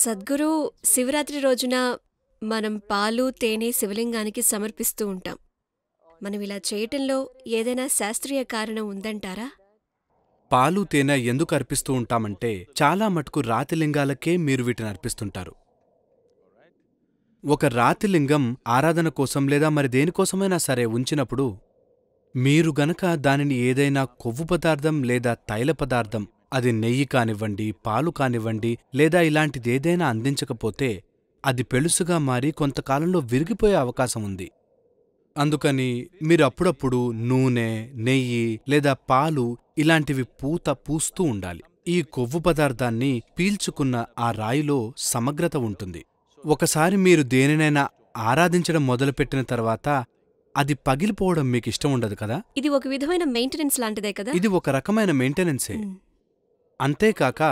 సద్గురు శివరాత్రి రోజున మనం పాలు తేనె శివలింగానికి సమర్పిస్తూ ఉంటాం మనం ఇలా చేయటంలో ఏదైనా శాస్త్రీయ కారణం ఉందంటారా పాలు తేనె ఎందుకు అర్పిస్తూ ఉంటామంటే చాలా మటుకు రాతిలింగాలకే మీరు వీటిని అర్పిస్తుంటారు ఒక రాతిలింగం ఆరాధన కోసం లేదా మరి దేనికోసమైనా సరే ఉంచినప్పుడు మీరు గనక దానిని ఏదైనా కొవ్వు పదార్థం లేదా తైల పదార్థం అది నెయ్యి కానివ్వండి పాలు కానివ్వండి లేదా ఇలాంటిదేదైనా అందించకపోతే అది పెలుసుగా మారి కొంతకాలంలో విరిగిపోయే అవకాశం ఉంది అందుకని మీరు అప్పుడప్పుడు నూనె నెయ్యి లేదా పాలు ఇలాంటివి పూత పూస్తూ ఉండాలి ఈ కొవ్వు పదార్థాన్ని పీల్చుకున్న ఆ రాయిలో సమగ్రత ఉంటుంది ఒకసారి మీరు దేనినైనా ఆరాధించడం మొదలుపెట్టిన తర్వాత అది పగిలిపోవడం మీకు ఇష్టం ఉండదు కదా ఇది ఒక విధమైన మెయింటెనెన్స్ లాంటిదే కదా ఇది ఒక రకమైన మెయింటెనెన్సే అంతేకాక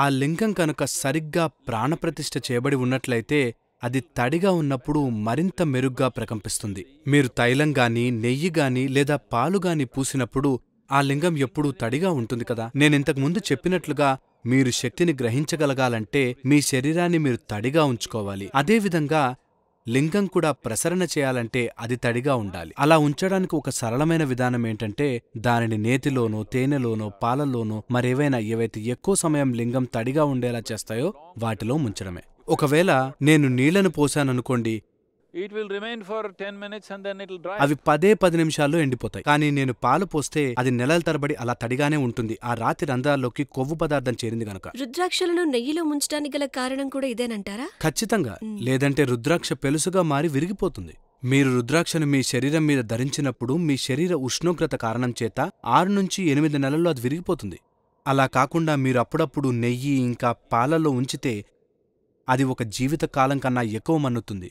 ఆ లింగం కనుక సరిగ్గా ప్రాణప్రతిష్ఠ చేయబడి ఉన్నట్లయితే అది తడిగా ఉన్నప్పుడు మరింత మెరుగ్గా ప్రకంపిస్తుంది మీరు తైలం గాని నెయ్యి గాని లేదా పాలు గాని పూసినప్పుడు ఆ లింగం ఎప్పుడూ తడిగా ఉంటుంది కదా నేనింతకుముందు చెప్పినట్లుగా మీరు శక్తిని గ్రహించగలగాలంటే మీ శరీరాన్ని మీరు తడిగా ఉంచుకోవాలి అదేవిధంగా లింగం కూడా ప్రసరణ చేయాలంటే అది తడిగా ఉండాలి అలా ఉంచడానికి ఒక సరళమైన విధానం ఏంటంటే దానిని నేతిలోనో తేనెలోనో పాలల్లోనో మరేవైనా ఏవైతే ఎక్కువ సమయం లింగం తడిగా ఉండేలా చేస్తాయో వాటిలో ముంచడమే ఒకవేళ నేను నీళ్లను పోశాననుకోండి అవి పదే పది నిమిషాల్లో ఎండిపోతాయి కానీ నేను పాలు పోస్తే అది నెలల తరబడి అలా తడిగానే ఉంటుంది ఆ రాతి రంధ్రాల్లోకి కొవ్వు పదార్థం చేరింది గనుక రుద్రాక్షలను నెయ్యిలో ముంచడానికి గల కారణం కూడా ఇదేనంటారా ఖచ్చితంగా లేదంటే రుద్రాక్ష పెలుసుగా మారి విరిగిపోతుంది మీరు రుద్రాక్షను మీ శరీరం మీద ధరించినప్పుడు మీ శరీర ఉష్ణోగ్రత కారణం చేత ఆరు నుంచి ఎనిమిది నెలల్లో అది విరిగిపోతుంది అలా కాకుండా మీరు అప్పుడప్పుడు నెయ్యి ఇంకా పాలలో ఉంచితే అది ఒక జీవితకాలం కన్నా ఎక్కువ మన్నుతుంది